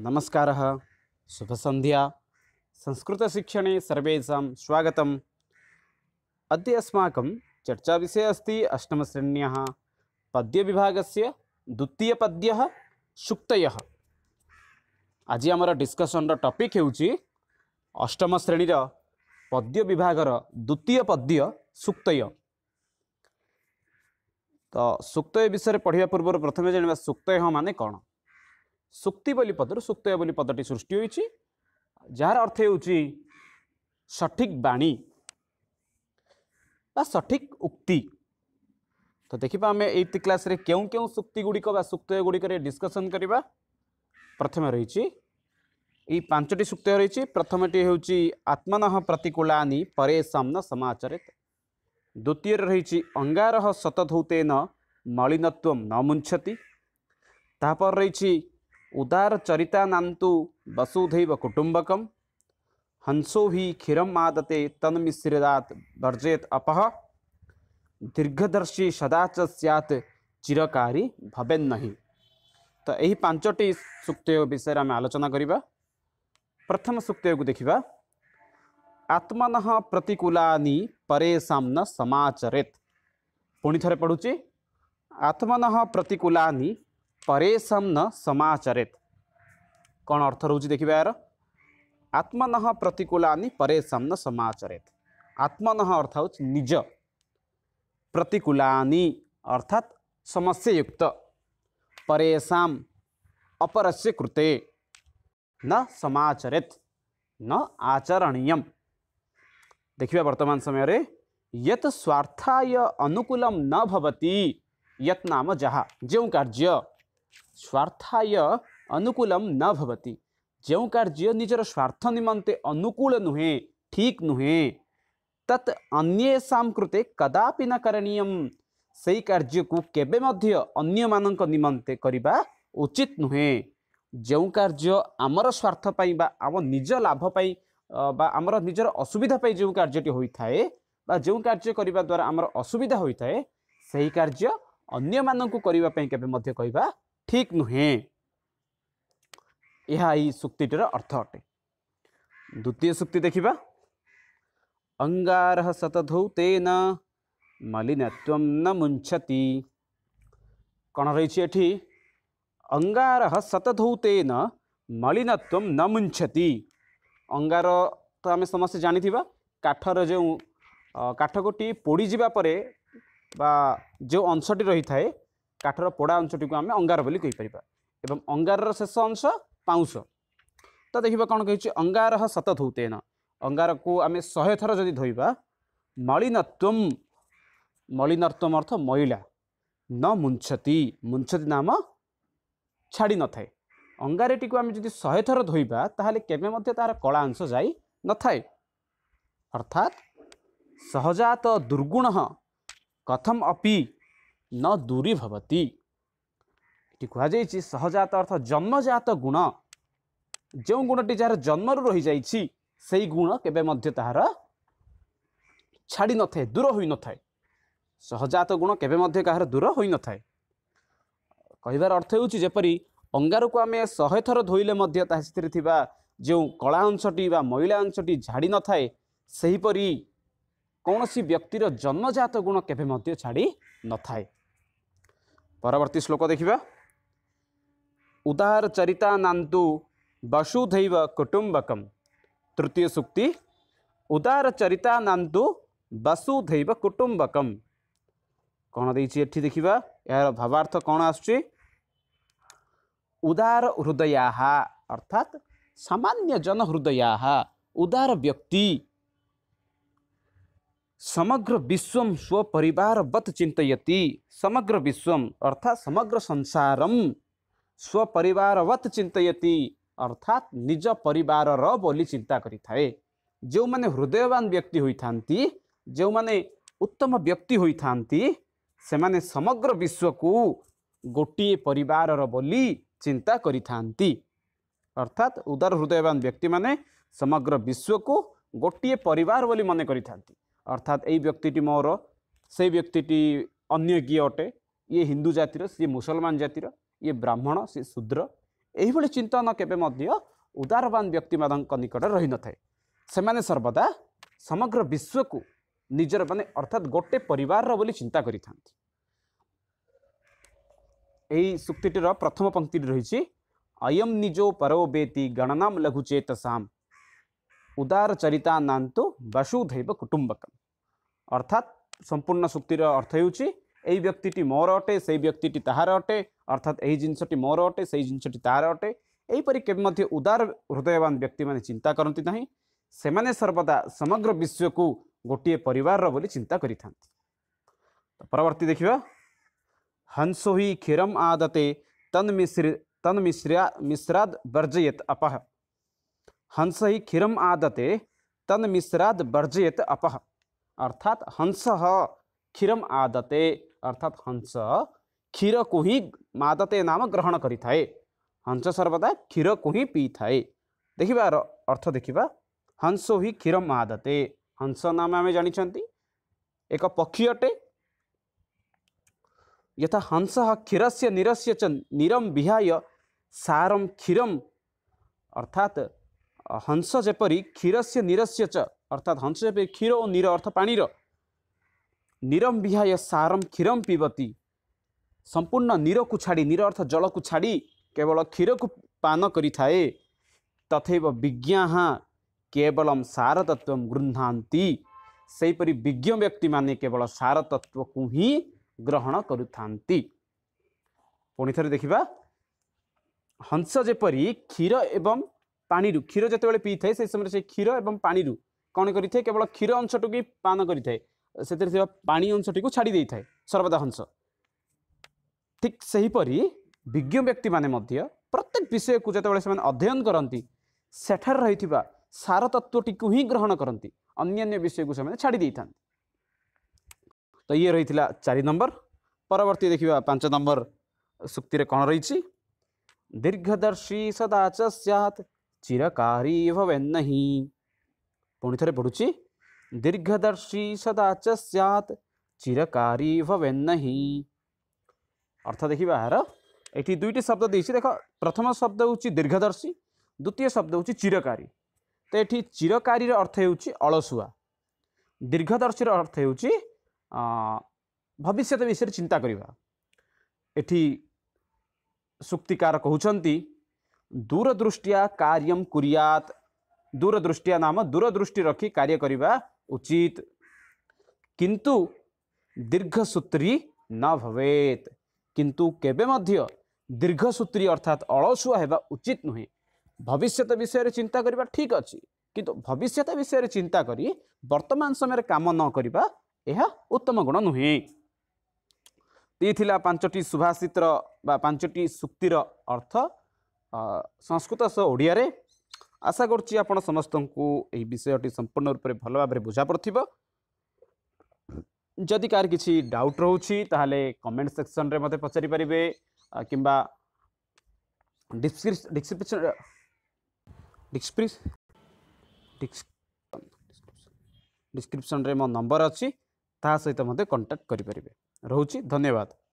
नमस्कार शुभ संध्या संस्कृत शिक्षण सर्वेशा स्वागत अद अस्माक चर्चा विषय अस्त अष्टमश्रेण्य पद्य विभाग से द्वितीय पद्य सुक्त आज आम डिस्कसन रपिक अष्टम श्रेणी पद्य विभाग द्वितीय पद्य सुक्तय तो सुक्तय विषय पढ़ा पूर्व प्रथम जानवा सुक्तय माने कौन ସୁକ୍ତି ବୋଲି ପଦରୁ ସୁକ୍ତୟ ବୋଲି ପଦଟି ସୃଷ୍ଟି ହୋଇଛି ଯାହାର ଅର୍ଥ ହେଉଛି ସଠିକ୍ ବାଣୀ ବା ସଠିକ୍ ଉକ୍ତି ତ ଦେଖିବା ଆମେ ଏଇଟ୍ କ୍ଲାସ୍ରେ କେଉଁ କେଉଁ ସୁକ୍ତି ଗୁଡ଼ିକ ବା ସୁକ୍ତୟ ଗୁଡ଼ିକରେ ଡିସ୍କସନ୍ କରିବା ପ୍ରଥମେ ରହିଛି ଏଇ ପାଞ୍ଚଟି ସୁକ୍ତୟ ରହିଛି ପ୍ରଥମଟି ହେଉଛି ଆତ୍ମନଃ ପ୍ରତିକୂଳାନି ପରେ ସାମ୍ନ ସମାଚରିତ ଦ୍ୱିତୀୟରେ ରହିଛି ଅଙ୍ଗାରହ ଶତଧୌତେନ ମଳିନତ୍ୱ ନ ମୁଞ୍ଛତି ତାପରେ ରହିଛି उदारचरितानान्तु तो वसुधैव कुटुंबकम हंसो हि खिरम आदते मिश्रदात वर्जेत अपह दीर्घदर्शी सदा च चिरकारी चिरकारी नहीं तो यही पांचटी सुक्तय विषय आम आलोचना करवा प्रथम सुक्तय को देखा आत्मन प्रतिकूला परे सामना समाचरेत पुणी थे पढ़ुची आत्मन प्रतिकूला परेशम न समाचरित କ'ଣ ଅର୍ଥ ରହୁଛି ଦେଖିବା ଏହାର ଆତ୍ମନଃ ପ୍ରତିକୂଳାନି ପରେଶମ୍ ନ ସମାଚରିତ ଆତ୍ମନଃ ଅର୍ଥ ହେଉଛି ନିଜ ପ୍ରତିକୂଳାନି ଅର୍ଥାତ୍ ସମସ୍ୟାଯୁକ୍ତ ପରେଶାମ୍ ଅପରସ୍ୟ କୃତେ ନ ସମାଚରିତ ନ ଆଚରଣୀୟମ୍ ଦେଖିବା ବର୍ତ୍ତମାନ ସମୟରେ ୟତ୍ ସ୍ୱାର୍ଥାୟ ଅନୁକୂଳମ୍ ନ ଭବତି ୟତ୍ ନାମ ଯାହା ଯେଉଁ କାର୍ଯ୍ୟ ସ୍ୱାର୍ଥାୟ ଅନୁକୂଳମ୍ ନ ଭବତୀ ଯେଉଁ କାର୍ଯ୍ୟ ନିଜର ସ୍ୱାର୍ଥ ନିମନ୍ତେ ଅନୁକୂଳ ନୁହେଁ ଠିକ୍ ନୁହେଁ ତତ୍ ଅନ୍ୟେଷାମ କୃତେ କଦାପି ନ କରଣୀୟ ସେଇ କାର୍ଯ୍ୟକୁ କେବେ ମଧ୍ୟ ଅନ୍ୟମାନଙ୍କ ନିମନ୍ତେ କରିବା ଉଚିତ ନୁହେଁ ଯେଉଁ କାର୍ଯ୍ୟ ଆମର ସ୍ୱାର୍ଥ ପାଇଁ ବା ଆମ ନିଜ ଲାଭ ପାଇଁ ବା ଆମର ନିଜର ଅସୁବିଧା ପାଇଁ ଯେଉଁ କାର୍ଯ୍ୟଟି ହୋଇଥାଏ ବା ଯେଉଁ କାର୍ଯ୍ୟ କରିବା ଦ୍ୱାରା ଆମର ଅସୁବିଧା ହୋଇଥାଏ ସେହି କାର୍ଯ୍ୟ ଅନ୍ୟମାନଙ୍କୁ କରିବା ପାଇଁ କେବେ ମଧ୍ୟ କହିବା ठीक नुहे यह सुक्तिटर अर्थ अटे द्वितीय सुक्ति देखा अंगार सतधौ तेन मलिनत्व न मुंछति कण रही अंगार सतधौ तेन मलिनत्व न मुंछति अंगार तो आम समस्त जाणी काठर जो काठ गोटी पोड़ जावाप जो अंशटी रही थाए କାଠର ପୋଡ଼ା ଅଂଶଟିକୁ ଆମେ ଅଙ୍ଗାର ବୋଲି କହିପାରିବା ଏବଂ ଅଙ୍ଗାରର ଶେଷ ଅଂଶ ପାଉଁଶ ତ ଦେଖିବା କ'ଣ କହିଛି ଅଙ୍ଗାର ସତ ଧୋଉତେନ ଅଙ୍ଗାରକୁ ଆମେ ଶହେ ଥର ଯଦି ଧୋଇବା ମଳିନତ୍ୱମ ମଳିନତ୍ୱମ ଅର୍ଥ ମଇଳା ନ ମୁଞ୍ଛତି ମୁଞ୍ଛତି ନାମ ଛାଡ଼ିନଥାଏ ଅଙ୍ଗାରଟିକୁ ଆମେ ଯଦି ଶହେ ଥର ଧୋଇବା ତାହେଲେ କେବେ ମଧ୍ୟ ତାହାର କଳା ଅଂଶ ଯାଇ ନଥାଏ ଅର୍ଥାତ୍ ସହଜାତ ଦୁର୍ଗୁଣ କଥମ ଅପି ନ ଦୂରୀଭବତୀ ଏଠି କୁହାଯାଇଛି ସହଜାତ ଅର୍ଥ ଜନ୍ମଜାତ ଗୁଣ ଯେଉଁ ଗୁଣଟି ଯାହାର ଜନ୍ମରୁ ରହିଯାଇଛି ସେଇ ଗୁଣ କେବେ ମଧ୍ୟ ତାହାର ଛାଡ଼ିନଥାଏ ଦୂର ହୋଇନଥାଏ ସହଜାତ ଗୁଣ କେବେ ମଧ୍ୟ କାହାର ଦୂର ହୋଇନଥାଏ କହିବାର ଅର୍ଥ ହେଉଛି ଯେପରି ଅଙ୍ଗାରକୁ ଆମେ ଶହେ ଥର ଧୋଇଲେ ମଧ୍ୟ ତା ସେଥିରେ ଥିବା ଯେଉଁ କଳା ଅଂଶଟି ବା ମଇଳା ଅଂଶଟି ଝାଡ଼ିନଥାଏ ସେହିପରି କୌଣସି ବ୍ୟକ୍ତିର ଜନ୍ମଜାତ ଗୁଣ କେବେ ମଧ୍ୟ ଛାଡ଼ି ନଥାଏ परवर्त श्लोक देखा उदार चरिता नान्तु वसुधव कुटुंबकम तृतीय सूक्ति उदार चरिता नान्तु वसुधव कुटुंबकम कौन देखि देखा यार भावार्थ कौन उदार हृदया अर्थात सामान्य जन हृदया उदार व्यक्ति समग्र विश्वम स्वपरिवारवत चिन्तयति समग्र विश्वम अर्थात् समग्र संसारम स्वपरिवारवत चिन्तयति अर्थात् निज परिवार ବୋଲି ଚିନ୍ତା କରିଥାଏ ଯେଉଁମାନେ ହୃଦୟବାନ ବ୍ୟକ୍ତି ହୋଇଥାନ୍ତି ଯେଉଁମାନେ ଉତ୍ତମ ବ୍ୟକ୍ତି ହୋଇଥାନ୍ତି ସେମାନେ ସମଗ୍ର ବିଶ୍ୱକୁ ଗୋଟିଏ ପରିବାରର ବୋଲି ଚିନ୍ତା କରିଥାନ୍ତି ଅର୍ଥାତ୍ ଉଦାର ହୃଦୟବାନ ବ୍ୟକ୍ତିମାନେ ସମଗ୍ର ବିଶ୍ୱକୁ ଗୋଟିଏ ପରିବାର ବୋଲି ମନେ କରିଥାନ୍ତି অর্থাৎ এই ব্যক্তিটি মোর সেই ব্যক্তিটি অন্য কি অটে ইয়ে হিন্দু জাতির সি মুসলমান জাতির ইয়ে ব্রাহ্মণ সি শূদ্র এইভাবে চিন্তন কেবে মধ্য উদারবান ব্যক্তি মানুষ নিকট রহি নথায় সেমানে সর্বদা সমগ্র বিশ্বকু ନିଜର ମାନେ ଅର୍ଥାତ୍ ଗୋଟେ ପରିବାରର ବୋଲି ଚିନ୍ତା କରିଥାନ୍ତି ଏହି ସୂକ୍ତିଟିର ପ୍ରଥମ ପଙ୍କ୍ତିଟି ରହିଛି ଅୟମ୍ ନିଜୋ ପରୋବେତି ଗଣନାମ ଲଘୁଚେତସାମ उदार चरिता नातु वसुधैव कुटुंबक अर्थात संपूर्ण सूक्तिर अर्थ होक्ति मोर अटे से व्यक्ति तहार अटे अर्थात यही जिनसटी मोर अटे से जिनसटी तहार अटे यहीपरी के उदार हृदयवान व्यक्ति मैंने चिंता करती ना से सर्वदा समग्र विश्व को गोटे पर बोली चिंता करवर्ती देखिए हंसो ही क्षीरम आदते तन मिश्र तन मिश्रा मिश्राद वर्जयत अपह हंस है आदते आदते तन्मिश्रा भर्जेत अप अर्थात् हंस खिरम आदते अर्थात् हंस क्षीर कु मादते नाम ग्रहण गरिसदा क्षीर कुही पिथाए देखि अर्थ अर्थदेखि हंस हि खीर आदते हंस नाम आमे जान्छ एक पक्षी अटे यथा निरस्य च निरम विहाय सारम क्षीर अर्थात् ହଂସ ଯେପରି କ୍ଷୀରସ୍ୟ ନିରସ୍ୟ ଚ ଅର୍ଥାତ୍ ହଂସ ଯେପରି କ୍ଷୀର ଓ ନିର ଅର୍ଥ ପାଣିର ନିରମ୍ ବିହାୟ ସାରମ୍ କ୍ଷୀରମ୍ ପିବତୀ ସମ୍ପୂର୍ଣ୍ଣ ନିରକୁ ଛାଡ଼ି ନିର ଅର୍ଥ ଜଳକୁ ଛାଡ଼ି କେବଳ କ୍ଷୀରକୁ ପାନ କରିଥାଏ ତଥୈବ ବିଜ୍ଞା ହା କେବଳ ତତ୍ଵ ଗୃହାନ୍ତି ସେହିପରି ବିଜ୍ଞ ବ୍ୟକ୍ତିମାନେ କେବଳ ସାର ତତ୍ଵକୁ ହିଁ ଗ୍ରହଣ କରୁଥାନ୍ତି ପୁଣିଥରେ ଦେଖିବା ହଂସ ଯେପରି କ୍ଷୀର ଏବଂ ପାଣିରୁ କ୍ଷୀର ଯେତେବେଳେ ପିଇଥାଏ ସେହି ସମୟରେ ସେ କ୍ଷୀର ଏବଂ ପାଣିରୁ କ'ଣ କରିଥାଏ କେବଳ କ୍ଷୀର ଅଂଶଟିକୁ ହିଁ ପାନ କରିଥାଏ ସେଥିରେ ଥିବା ପାଣି ଅଂଶଟିକୁ ଛାଡ଼ି ଦେଇଥାଏ ସର୍ବଦା ହଂସ ଠିକ୍ ସେହିପରି ବିଜ୍ଞ ବ୍ୟକ୍ତିମାନେ ମଧ୍ୟ ପ୍ରତ୍ୟେକ ବିଷୟକୁ ଯେତେବେଳେ ସେମାନେ ଅଧ୍ୟୟନ କରନ୍ତି ସେଠାରେ ରହିଥିବା ସାର ତତ୍ତ୍ୱଟିକୁ ହିଁ ଗ୍ରହଣ କରନ୍ତି ଅନ୍ୟାନ୍ୟ ବିଷୟକୁ ସେମାନେ ଛାଡ଼ି ଦେଇଥାନ୍ତି ତ ଇଏ ରହିଥିଲା ଚାରି ନମ୍ବର ପରବର୍ତ୍ତୀ ଦେଖିବା ପାଞ୍ଚ ନମ୍ବର ସୁକ୍ତିରେ କ'ଣ ରହିଛି ଦୀର୍ଘଦର୍ଶୀ ସଦାଚ ସ୍ୟାତ୍ चिरकारी भवेन्न ही पुणि थे पढ़ुची दीर्घदर्शी सदा चैत चिरकारी भवेन्न अर्थ देखा यार ये दुईट शब्द देसी देख प्रथम शब्द हूँ दीर्घदर्शी द्वितीय शब्द हूँ चिरकारी तो ये चिरकारी अर्थ होलसुआ दीर्घदर्शी अर्थ हो भविष्य विषय चिंता करवा सूक्तिकार कहते दूरदृष्ट्या कार्य कुर्यात् दूरदृष्टिया नाम दूरदृष्टि रखी कार्य उचित कि दीर्घसूत्री नभयो दीर्घसूत्री अर्थात् हेबा उचित नुहे भविष्यत विषय चिन्ता अछि अझ भविष्य विषय चिन्ता करी वर्तमान समय काम न एहा उत्तम गुण ती थिला टी सुभाषितर बा बाँच्टी सूक्तिर अर्थ ସଂସ୍କୃତ ସହ ଓଡ଼ିଆରେ ଆଶା କରୁଛି ଆପଣ ସମସ୍ତଙ୍କୁ ଏହି ବିଷୟଟି ସମ୍ପୂର୍ଣ୍ଣ ରୂପରେ ଭଲ ଭାବରେ ବୁଝାପଡ଼ୁଥିବ ଯଦି କାହାର କିଛି ଡାଉଟ୍ ରହୁଛି ତାହେଲେ କମେଣ୍ଟ ସେକ୍ସନରେ ମୋତେ ପଚାରିପାରିବେ କିମ୍ବା ଡିସ୍କ୍ରିପ୍ସନ ଡିସ୍କ୍ରିପ୍ସନରେ ମୋ ନମ୍ବର ଅଛି ତାହା ସହିତ ମୋତେ କଣ୍ଟାକ୍ଟ କରିପାରିବେ ରହୁଛି ଧନ୍ୟବାଦ